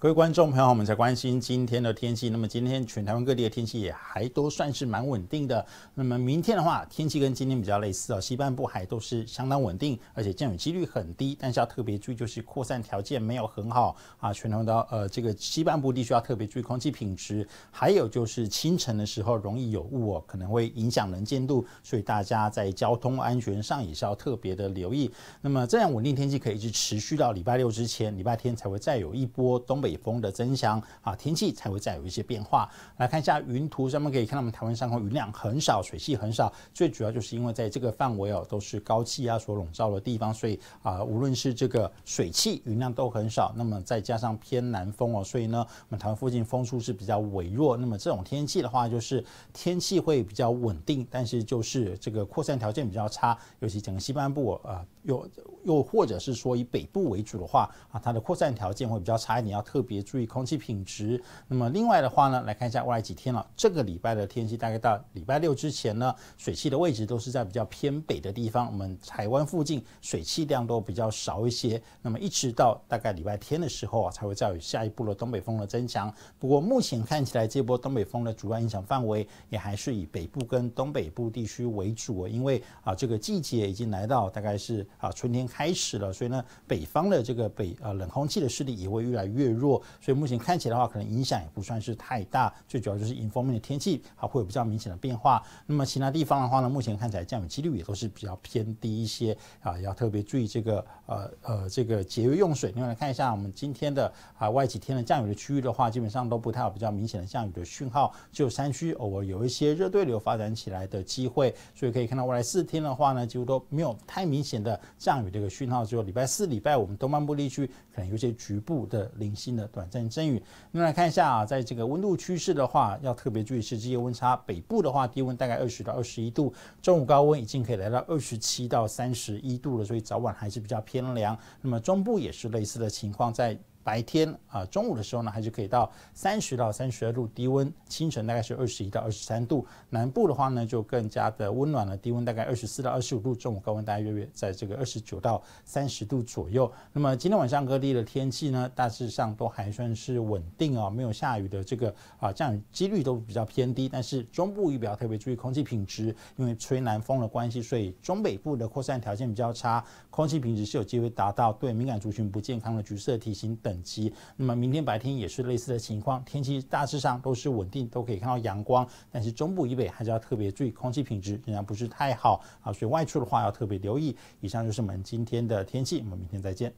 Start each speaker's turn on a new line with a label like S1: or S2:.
S1: 各位观众朋友，我们才关心今天的天气。那么今天全台湾各地的天气也还都算是蛮稳定的。那么明天的话，天气跟今天比较类似啊，西半部还都是相当稳定，而且降雨几率很低。但是要特别注意，就是扩散条件没有很好啊，全台湾呃这个西半部地区要特别注意空气品质。还有就是清晨的时候容易有雾，哦，可能会影响能见度，所以大家在交通安全上也是要特别的留意。那么这样稳定天气可以一直持续到礼拜六之前，礼拜天才会再有一波东北。北风的增强，啊，天气才会再有一些变化。来看一下云图，上面可以看到我们台湾上空云量很少，水汽很少。最主要就是因为在这个范围哦，都是高气压所笼罩的地方，所以啊，无论是这个水汽、云量都很少。那么再加上偏南风哦，所以呢，我们台湾附近风速是比较微弱。那么这种天气的话，就是天气会比较稳定，但是就是这个扩散条件比较差，尤其整个西半部啊，又又或者是说以北部为主的话啊，它的扩散条件会比较差。一点，要特特别注意空气品质。那么，另外的话呢，来看一下未来几天了。这个礼拜的天气，大概到礼拜六之前呢，水汽的位置都是在比较偏北的地方，我们台湾附近水汽量都比较少一些。那么，一直到大概礼拜天的时候啊，才会再有下一步的东北风的增强。不过，目前看起来这波东北风的主要影响范围也还是以北部跟东北部地区为主，因为啊，这个季节已经来到，大概是啊春天开始了，所以呢，北方的这个北啊冷空气的势力也会越来越弱。所以目前看起来的话，可能影响也不算是太大。最主要就是迎方面的天气还会有比较明显的变化。那么其他地方的话呢，目前看起来降雨几率也都是比较偏低一些啊，要特别注意这个呃呃这个节约用水。另外来看一下我们今天的啊外几天的降雨的区域的话，基本上都不太有比较明显的降雨的讯号，只有山区偶尔有一些热对流发展起来的机会。所以可以看到未来四天的话呢，几乎都没有太明显的降雨这个讯号。只有礼拜四礼拜我们东半部地区可能有些局部的零星。短暂阵雨。那么来看一下啊，在这个温度趋势的话，要特别注意是这夜温差。北部的话，低温大概二十到二十一度，中午高温已经可以来到二十七到三十一度了，所以早晚还是比较偏凉。那么中部也是类似的情况，在。白天啊，中午的时候呢，还是可以到三十到三十二度低温，清晨大概是二十一到二十三度。南部的话呢，就更加的温暖了，低温大概二十四到二十五度，中午高温大约约在这个二十九到三十度左右。那么今天晚上各地的天气呢，大致上都还算是稳定哦，没有下雨的这个啊降雨几率都比较偏低。但是中部也比较特别注意空气品质，因为吹南风的关系，所以中北部的扩散条件比较差，空气品质是有机会达到对敏感族群不健康的橘色提醒等。级，那么明天白天也是类似的情况，天气大致上都是稳定，都可以看到阳光，但是中部以北还是要特别注意空气品质，仍然不是太好啊，所以外出的话要特别留意。以上就是我们今天的天气，我们明天再见。